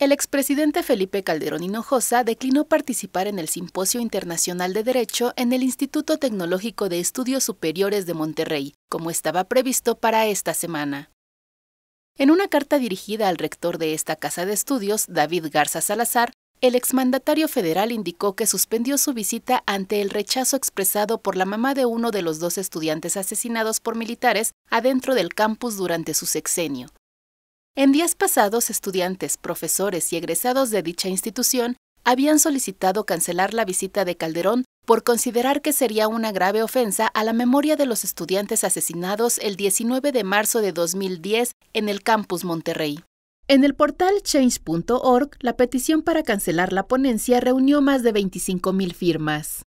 El expresidente Felipe Calderón Hinojosa declinó participar en el Simposio Internacional de Derecho en el Instituto Tecnológico de Estudios Superiores de Monterrey, como estaba previsto para esta semana. En una carta dirigida al rector de esta casa de estudios, David Garza Salazar, el exmandatario federal indicó que suspendió su visita ante el rechazo expresado por la mamá de uno de los dos estudiantes asesinados por militares adentro del campus durante su sexenio. En días pasados, estudiantes, profesores y egresados de dicha institución habían solicitado cancelar la visita de Calderón por considerar que sería una grave ofensa a la memoria de los estudiantes asesinados el 19 de marzo de 2010 en el campus Monterrey. En el portal change.org, la petición para cancelar la ponencia reunió más de 25.000 firmas.